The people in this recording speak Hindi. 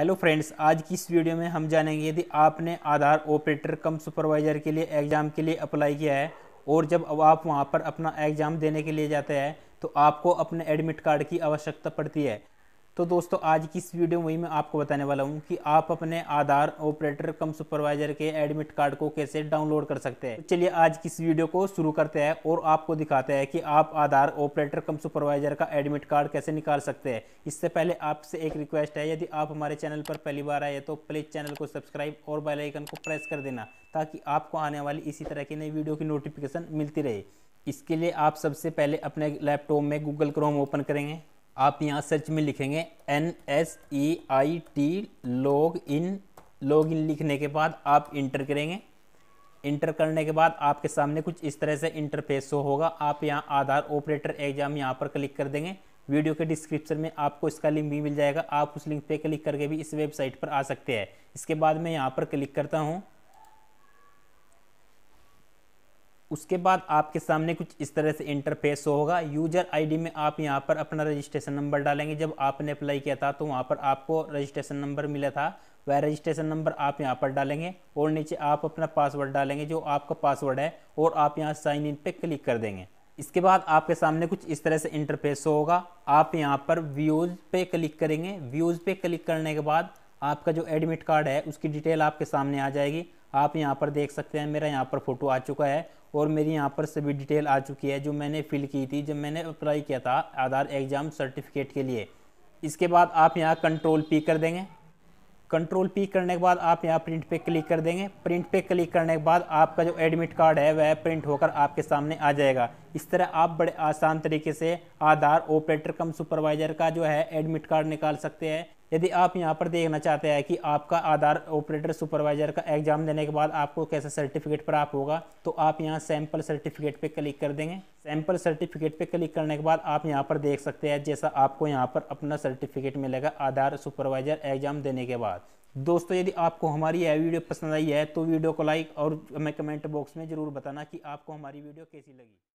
हेलो फ्रेंड्स आज की इस वीडियो में हम जानेंगे यदि आपने आधार ऑपरेटर कम सुपरवाइज़र के लिए एग्ज़ाम के लिए अप्लाई किया है और जब अब आप वहाँ पर अपना एग्ज़ाम देने के लिए जाते हैं तो आपको अपने एडमिट कार्ड की आवश्यकता पड़ती है तो दोस्तों आज की इस वीडियो में मैं आपको बताने वाला हूँ कि आप अपने आधार ऑपरेटर कम सुपरवाइजर के एडमिट कार्ड को कैसे डाउनलोड कर सकते हैं तो चलिए आज की इस वीडियो को शुरू करते हैं और आपको दिखाते हैं कि आप आधार ऑपरेटर कम सुपरवाइजर का एडमिट कार्ड कैसे निकाल सकते हैं इससे पहले आपसे एक रिक्वेस्ट है यदि आप हमारे चैनल पर पहली बार आए तो प्लीज़ चैनल को सब्सक्राइब और बेलाइकन को प्रेस कर देना ताकि आपको आने वाली इसी तरह की नई वीडियो की नोटिफिकेशन मिलती रहे इसके लिए आप सबसे पहले अपने लैपटॉप में गूगल क्रोम ओपन करेंगे आप यहाँ सर्च में लिखेंगे N S E I T log in log in लिखने के बाद आप इंटर करेंगे इंटर करने के बाद आपके सामने कुछ इस तरह से इंटरफेस शो होगा आप यहाँ आधार ऑपरेटर एग्जाम यहाँ पर क्लिक कर देंगे वीडियो के डिस्क्रिप्शन में आपको इसका लिंक भी मिल जाएगा आप उस लिंक पे क्लिक करके भी इस वेबसाइट पर आ सकते हैं इसके बाद मैं यहाँ पर क्लिक करता हूँ उसके बाद आपके सामने कुछ इस तरह से इंटरफेस होगा यूजर आईडी में आप यहाँ पर अपना रजिस्ट्रेशन नंबर डालेंगे जब आपने अप्लाई किया था तो वहाँ पर आपको रजिस्ट्रेशन नंबर मिला था वह रजिस्ट्रेशन नंबर आप यहाँ पर डालेंगे और नीचे आप अपना पासवर्ड डालेंगे जो आपका पासवर्ड है और आप यहाँ साइन इन पर क्लिक कर देंगे इसके बाद आपके सामने कुछ इस तरह से इंटरफेस होगा आप यहाँ पर व्यूज़ पे क्लिक करेंगे व्यूज़ पे क्लिक करने के बाद आपका जो एडमिट कार्ड है उसकी डिटेल आपके सामने आ जाएगी आप यहाँ पर देख सकते हैं मेरा यहाँ पर फोटो आ चुका है और मेरी यहाँ पर सभी डिटेल आ चुकी है जो मैंने फिल की थी जब मैंने अप्लाई किया था आधार एग्ज़ाम सर्टिफिकेट के लिए इसके बाद आप यहाँ कंट्रोल पी कर देंगे कंट्रोल पी करने के बाद आप यहाँ प्रिंट पे क्लिक कर देंगे प्रिंट पे क्लिक करने के बाद आपका जो एडमिट कार्ड है वह प्रिंट होकर आपके सामने आ जाएगा इस तरह आप बड़े आसान तरीके से आधार ऑपरेटर कम सुपरवाइज़र का जो है एडमिट कार्ड निकाल सकते हैं यदि आप यहाँ पर देखना चाहते हैं कि आपका आधार ऑपरेटर सुपरवाइजर का एग्ज़ाम देने के बाद आपको कैसा सर्टिफिकेट प्राप्त होगा तो आप यहाँ सैम्पल सर्टिफिकेट पे क्लिक कर देंगे सैंपल सर्टिफिकेट पे क्लिक करने के बाद आप यहाँ पर देख सकते हैं जैसा आपको यहाँ पर अपना सर्टिफिकेट मिलेगा आधार सुपरवाइजर एग्ज़ाम देने के बाद दोस्तों यदि आपको हमारी यह वीडियो पसंद आई है तो वीडियो को लाइक और हमें कमेंट बॉक्स में ज़रूर बताना कि आपको हमारी वीडियो कैसी लगी